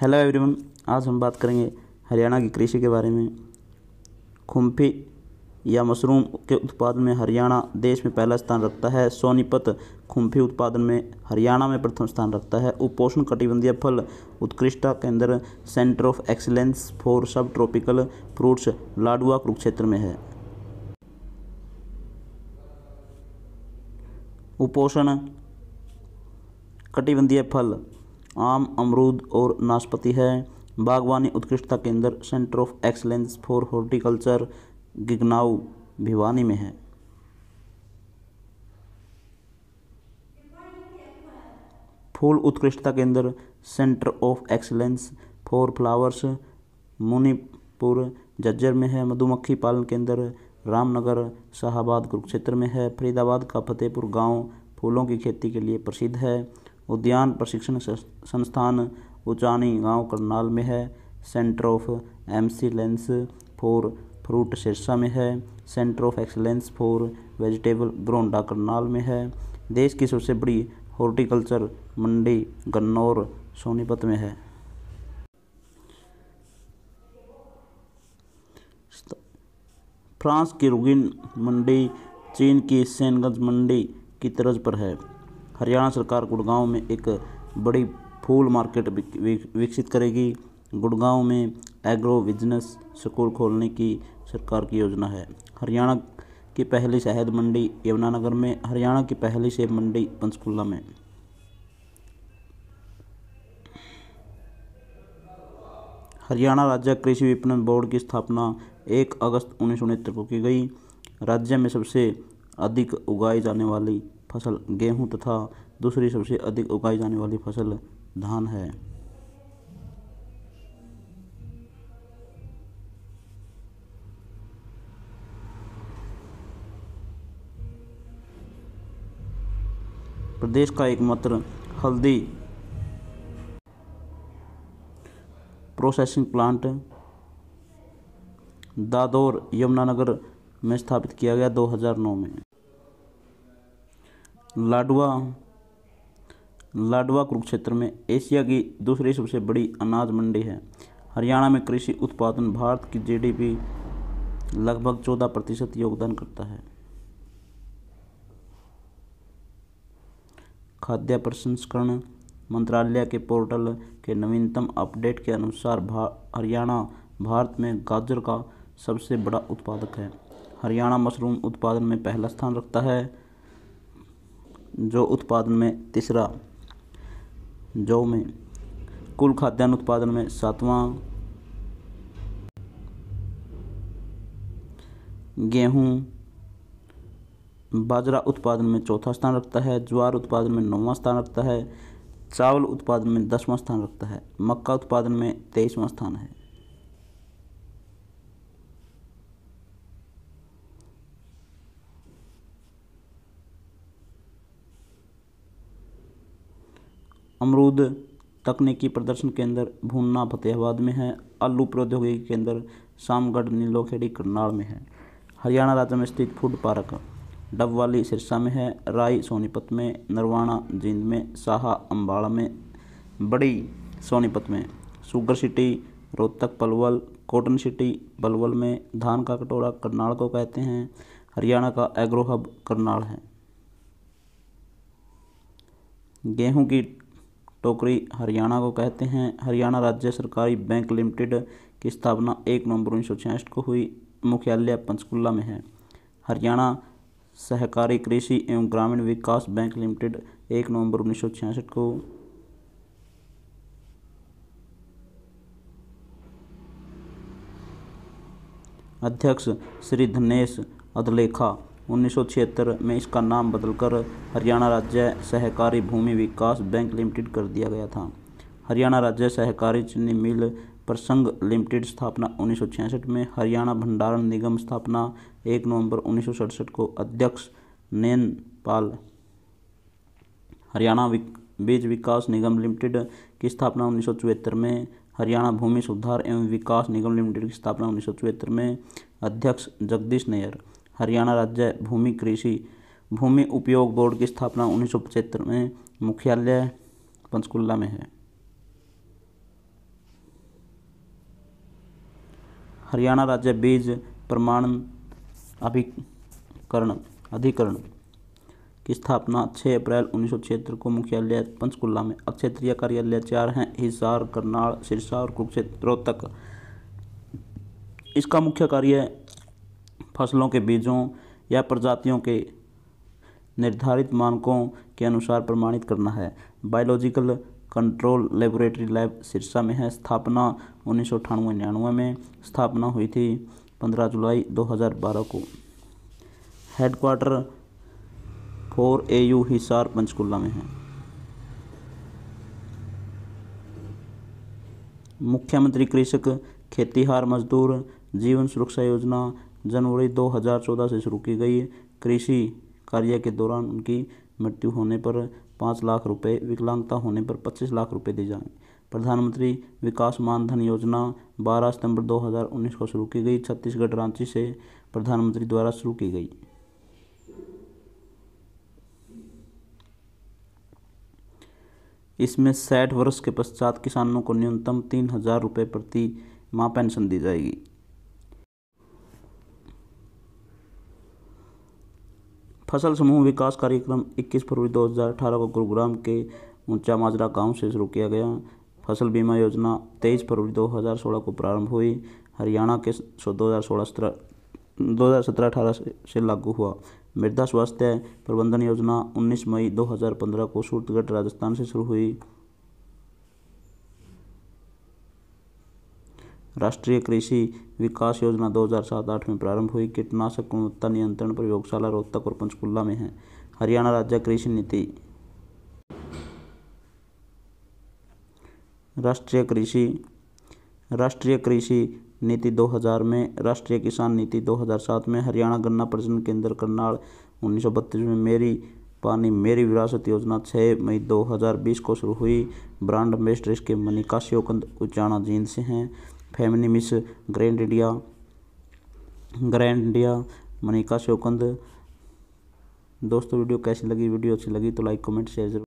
hello everyone आज हम बात करेंगे हरियाणा की कृषि के बारे में खुम्फी या मशरूम के उत्पादन में हरियाणा देश में पहला स्थान रखता है सोनीपत खुम्फी उत्पादन में हरियाणा में प्रथम स्थान रखता है उपोषण कटिबंधीय फल उत्कृष्टता केंद्र centre of excellence for subtropical fruits Ladwa Kurukshetra में है उपोषण कटिबंधीय फल आम अमरूद और नाशपति है बागवानी उत्कृष्टता केंद्र centre of excellence for horticulture Gignau Bhiwani में है फूल उत्कृष्टता केंद्र centre of excellence for flowers Munipur Jhajjar में है मधुमक्खी पालन केंद्र रामनगर शाहबाद कुरुक्षेत्र में है फरीदाबाद का फतेहपुर गांव फूलों की खेती के लिए प्रसिद्ध है उद्यान प्रशिक्षण संस्थान उचानी गांव करनाल में है centre of excellence for fruit Sirsa में है centre of excellence for vegetable Gharaunda Karnal में है देश की सबसे बड़ी हॉर्टिकल्चर मंडी गन्नौर सोनीपत में है फ्रांस की रुगिन मंडी चीन की सेनगंज मंडी की तरज पर है हरियाणा सरकार गुड़गांव में एक बड़ी फूल मार्केट विकसित करेगी गुड़गांव में एग्रो बिजनेस स्कूल खोलने की सरकार की योजना है हरियाणा की पहली शहद मंडी यमुनानगर में हरियाणा की पहली सेब मंडी पंचकुल्ला में हरियाणा राज्य कृषि विपणन बोर्ड की स्थापना एक अगस्त उन्नीस को की गई राज्य में सबसे अधिक उगाई जाने वाली फसल गेहूं तथा दूसरी सबसे अधिक उगाई जाने वाली फसल धान है प्रदेश का एकमात्र हल्दी प्रोसेसिंग प्लांट दादौर यमुनानगर में स्थापित किया गया 2009 में लाडवा लाडवा कुरुक्षेत्र में एशिया की दूसरी सबसे बड़ी अनाज मंडी है हरियाणा में कृषि उत्पादन भारत की जीडीपी लगभग चौदह प्रतिशत योगदान करता है खाद्य प्रसंस्करण मंत्रालय के पोर्टल के नवीनतम अपडेट के अनुसार भा, हरियाणा भारत में गाजर का सबसे बड़ा उत्पादक है हरियाणा मशरूम उत्पादन में पहला स्थान रखता है जो उत्पादन में तीसरा जौ में कुल खाद्यान्न उत्पादन में सातवां गेहूं बाजरा उत्पादन में चौथा स्थान रखता है ज्वार उत्पादन में नौवां स्थान रखता है चावल उत्पादन में दसवां स्थान रखता है मक्का उत्पादन में तेईसवां स्थान है अमरूद तकनीकी प्रदर्शन केंद्र भूना फतेहाबाद में है आलू प्रौद्योगिकी केंद्र शामगढ़ नीलोखेड़ी करनाल में है हरियाणा राज्य में स्थित फूड पार्क डबवाली सिरसा में है राय सोनीपत में नरवाणा जींद में साहा अम्बाड़ा में बड़ी सोनीपत में sugar city Rohtak Palwal cotton city Palwal में धान का कटोरा करनाल को कहते हैं हरियाणा का एग्रो हब करनाल है गेहूं की टोकरी हरियाणा को कहते हैं हरियाणा राज्य सरकारी बैंक लिमिटेड की स्थापना एक नवंबर उन्नीस को हुई मुख्यालय पंचकुला में है हरियाणा सहकारी कृषि एवं ग्रामीण विकास बैंक लिमिटेड एक नवंबर उन्नीस को अध्यक्ष श्री धनेश अधलेखा उन्नीस में इसका नाम बदलकर हरियाणा राज्य सहकारी भूमि विकास बैंक लिमिटेड कर दिया गया था हरियाणा राज्य सहकारी चीनी मिल प्रसंग लिमिटेड स्थापना उन्नीस में हरियाणा भंडारण निगम स्थापना एक नवंबर उन्नीस को अध्यक्ष नैन पाल हरियाणा बीज विकास निगम लिमिटेड की स्थापना उन्नीस में हरियाणा भूमि सुधार एवं विकास निगम लिमिटेड की स्थापना उन्नीस में अध्यक्ष जगदीश नैयर हरियाणा राज्य भूमि कृषि भूमि उपयोग बोर्ड की स्थापना उन्नीस में मुख्यालय पंचकुला में है हरियाणा राज्य बीज प्रमाण अभिकरण अधिकरण की स्थापना 6 अप्रैल उन्नीस को मुख्यालय पंचकुला में अक्षेत्रीय कार्यालय चार हैं हिसार करनाल सिरसा और कुरुक्षेत्रों तक इसका मुख्य कार्य फसलों के बीजों या प्रजातियों के निर्धारित मानकों के अनुसार प्रमाणित करना है biological control laboratory lab Sirsa में है स्थापना उन्नीस सौ में स्थापना हुई थी 15 जुलाई 2012 को headquarter for A U Hisar Panchkula में है मुख्यमंत्री कृषक खेतीहार मजदूर जीवन सुरक्षा योजना जनवरी 2014 से शुरू की गई कृषि कार्य के दौरान उनकी मृत्यु होने पर पाँच लाख रुपए विकलांगता होने पर पच्चीस लाख रुपए दिए जाएंगे प्रधानमंत्री विकास मानधन योजना 12 सितंबर 2019 को शुरू की गई छत्तीसगढ़ रांची से प्रधानमंत्री द्वारा शुरू की गई इसमें साठ वर्ष के पश्चात किसानों को न्यूनतम तीन हजार रुपये प्रति माह पेंशन दी जाएगी फसल समूह विकास कार्यक्रम 21 फरवरी 2018 को गुरुग्राम के ऊंचा माजरा गांव से शुरू किया गया फसल बीमा योजना 23 फरवरी 2016 को प्रारंभ हुई हरियाणा के दो हज़ार सत्रह अठारह से लागू हुआ मृदा स्वास्थ्य प्रबंधन योजना 19 मई 2015 को सूरतगढ़ राजस्थान से शुरू हुई राष्ट्रीय कृषि विकास योजना 2007-8 में प्रारंभ हुई कीटनाशक गुणवत्ता नियंत्रण प्रयोगशाला रोहतक और पंचकुला में है हरियाणा राज्य कृषि नीति राष्ट्रीय कृषि राष्ट्रीय कृषि नीति 2000 में राष्ट्रीय किसान नीति 2007 में हरियाणा गन्ना प्रजनन केंद्र करनाल उन्नीस में मेरी पानी मेरी विरासत योजना 6 मई 2020 को शुरू हुई ब्रांड एम्बेसडर इसके मनिका श्योकंद उचाना जींद से हैं family miss grand India grand India Manika Sheokand दोस्तों वीडियो कैसी लगी वीडियो अच्छी लगी तो लाइक कमेंट शेयर जरूर